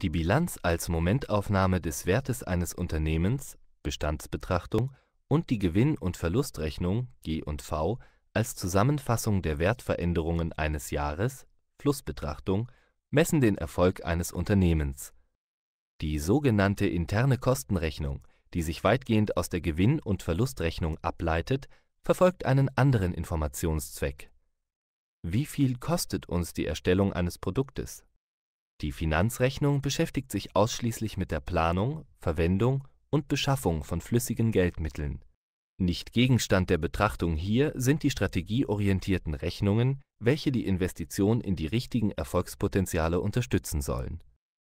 Die Bilanz als Momentaufnahme des Wertes eines Unternehmens (Bestandsbetrachtung) und die Gewinn und Verlustrechnung (G als Zusammenfassung der Wertveränderungen eines Jahres (Flussbetrachtung) messen den Erfolg eines Unternehmens. Die sogenannte interne Kostenrechnung, die sich weitgehend aus der Gewinn und Verlustrechnung ableitet, verfolgt einen anderen Informationszweck: Wie viel kostet uns die Erstellung eines Produktes die Finanzrechnung beschäftigt sich ausschließlich mit der Planung, Verwendung und Beschaffung von flüssigen Geldmitteln. Nicht Gegenstand der Betrachtung hier sind die strategieorientierten Rechnungen, welche die Investition in die richtigen Erfolgspotenziale unterstützen sollen